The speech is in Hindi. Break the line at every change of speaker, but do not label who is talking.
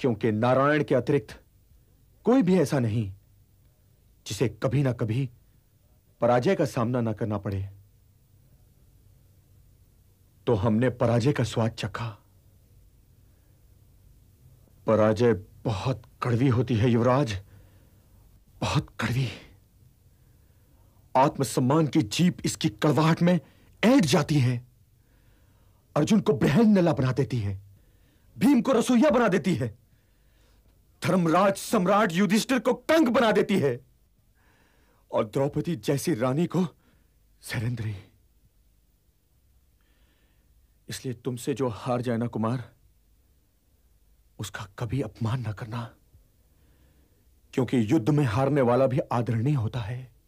क्योंकि नारायण के अतिरिक्त कोई भी ऐसा नहीं जिसे कभी ना कभी पराजय का सामना ना करना पड़े तो हमने पराजय का स्वाद चखा पराजय बहुत कड़वी होती है युवराज बहुत कड़वी आत्मसम्मान की जीप इसकी कड़वाहट में ऐट जाती है अर्जुन को ब्रहण नला बना देती है भीम को रसोईया बना देती है धर्मराज सम्राट युधिष्ठिर को कंक बना देती है और द्रौपदी जैसी रानी को सरेंद्री इसलिए तुमसे जो हार जाए ना कुमार उसका कभी अपमान ना करना क्योंकि युद्ध में हारने वाला भी आदरणीय
होता है